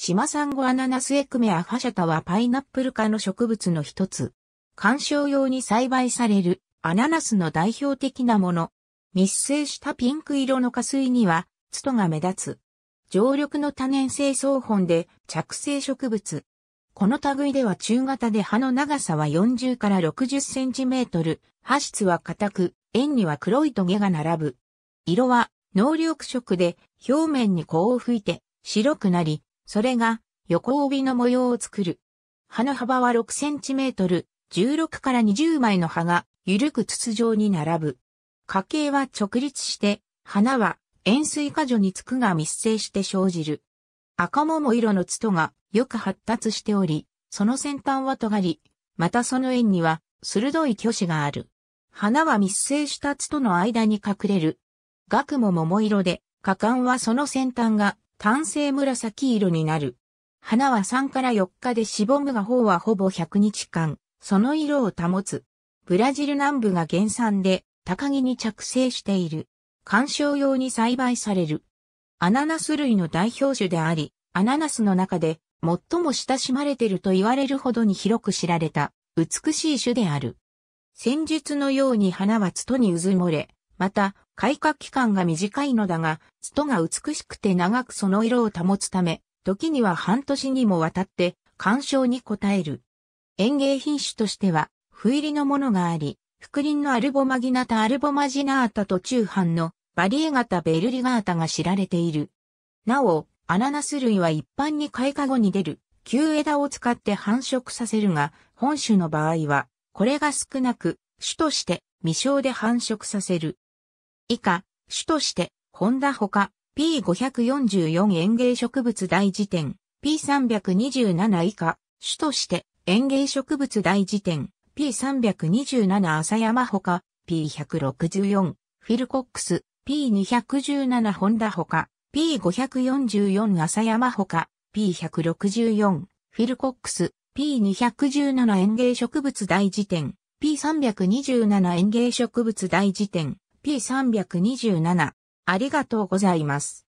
島産後アナナスエクメアファシャタはパイナップル科の植物の一つ。観賞用に栽培されるアナナスの代表的なもの。密生したピンク色の下水には、ツトが目立つ。常緑の多年生草本で着生植物。この類では中型で葉の長さは40から60センチメートル、葉質は硬く、円には黒いトゲが並ぶ。色は、能力色で、表面に香を吹いて、白くなり、それが横帯の模様を作る。葉の幅は6センチメートル、16から20枚の葉がゆるく筒状に並ぶ。花茎は直立して、花は円錐果樹につくが密生して生じる。赤桃色のツトがよく発達しており、その先端は尖り、またその円には鋭い巨子がある。花は密生したツトの間に隠れる。額も桃色で、果敢はその先端が単性紫色になる。花は3から4日でしぼむが方はほぼ100日間、その色を保つ。ブラジル南部が原産で、高木に着生している。観賞用に栽培される。アナナス類の代表種であり、アナナスの中で最も親しまれていると言われるほどに広く知られた美しい種である。戦術のように花はツトに渦漏れ、また開花期間が短いのだが、ストが美しくて長くその色を保つため、時には半年にもわたって鑑賞に応える。園芸品種としては、不入りのものがあり、福林のアルボマギナタアルボマジナータと中半のバリエガタベルリガータが知られている。なお、アナナス類は一般に開花後に出る、旧枝を使って繁殖させるが、本種の場合は、これが少なく、種として未生で繁殖させる。以下、主として、ホンダほか、P544 園芸植物大辞典、P327 以下、主として、園芸植物大辞典、P327 朝山ほか、P164、フィルコックス、P217 ホンダほか、P544 朝山ほか、P164、フィルコックス、P217 園芸植物大辞典、P327 園芸植物大辞典、P327。ありがとうございます。